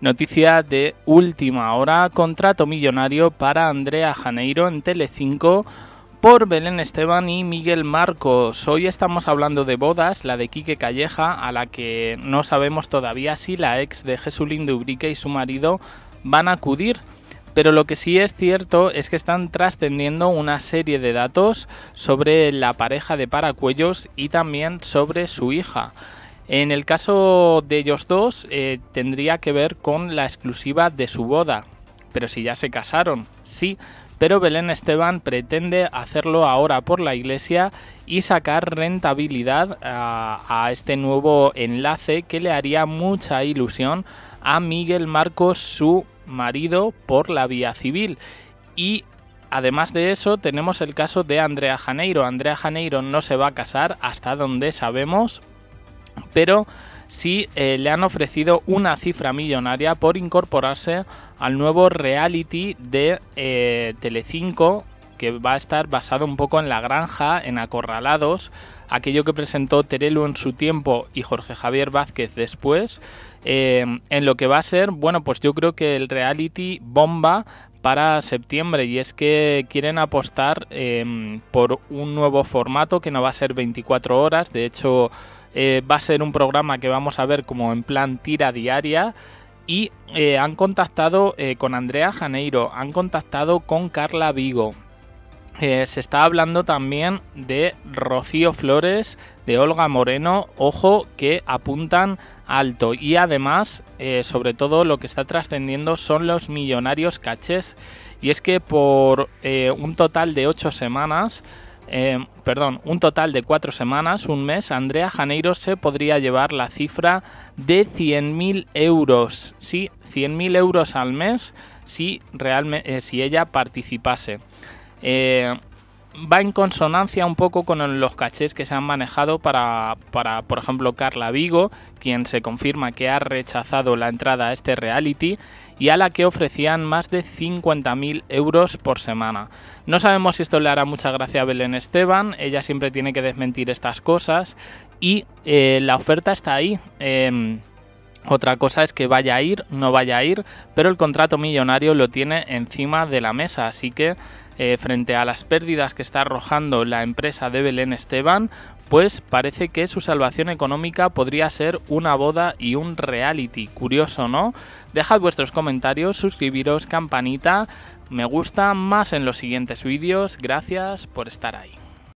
Noticia de última hora, contrato millonario para Andrea Janeiro en Telecinco por Belén Esteban y Miguel Marcos. Hoy estamos hablando de bodas, la de Quique Calleja, a la que no sabemos todavía si la ex de Jesulín de Ubrique y su marido van a acudir. Pero lo que sí es cierto es que están trascendiendo una serie de datos sobre la pareja de Paracuellos y también sobre su hija. En el caso de ellos dos, eh, tendría que ver con la exclusiva de su boda. Pero si ya se casaron, sí, pero Belén Esteban pretende hacerlo ahora por la iglesia y sacar rentabilidad eh, a, este nuevo enlace que le haría mucha ilusión a Miguel Marcos, su marido, por la vía civil. Y además de eso, tenemos el caso de Andrea Janeiro. Andrea Janeiro no se va a casar hasta donde sabemos, pero sí eh, le han ofrecido una cifra millonaria por incorporarse al nuevo reality de tele eh, Telecinco que va a estar basado un poco en la granja, en acorralados, aquello que presentó Terelu en su tiempo y Jorge Javier Vázquez después, em, en lo que va a ser, bueno, pues yo creo que el reality bomba para septiembre y es que quieren apostar em, por un nuevo formato que no va a ser 24 horas, de hecho eh, va a ser un programa que vamos a ver como en plan tira diaria. Y eh, han contactado eh, con Andrea Janeiro, han contactado con Carla Vigo. se está hablando también de Rocío Flores, de Olga Moreno, ojo que apuntan alto. Y además, sobre todo lo que está trascendiendo son los millonarios cachés. Y es que por un total de ocho semanas, Em, perdón, un total de cuatro semanas, un mes, Andrea Janeiro se podría llevar la cifra de 100.000 euros, sí, 100.000 euros al mes si, realmente, eh, si ella participase. Eh, va en consonancia un poco con los cachés que se han manejado para, por ejemplo, Carla Vigo, quien se confirma que ha rechazado la entrada a este reality y a la que ofrecían más de 50.000 euros por semana. No sabemos si esto le hará mucha gracia a Belén Esteban, ella siempre tiene que desmentir estas cosas y eh, la oferta está ahí. Em, otra cosa es que vaya a ir, no vaya a ir, pero el contrato millonario lo tiene encima de la mesa, así que eh, frente a las pérdidas que está arrojando la empresa de Belén Esteban, pues parece que su salvación económica podría ser una boda y un reality. Curioso, ¿no? Dejad vuestros comentarios, suscribiros, campanita, me gusta, más en los siguientes vídeos. Gracias por estar ahí.